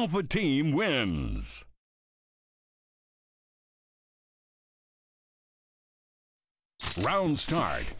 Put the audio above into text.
Alpha Team wins. Round start.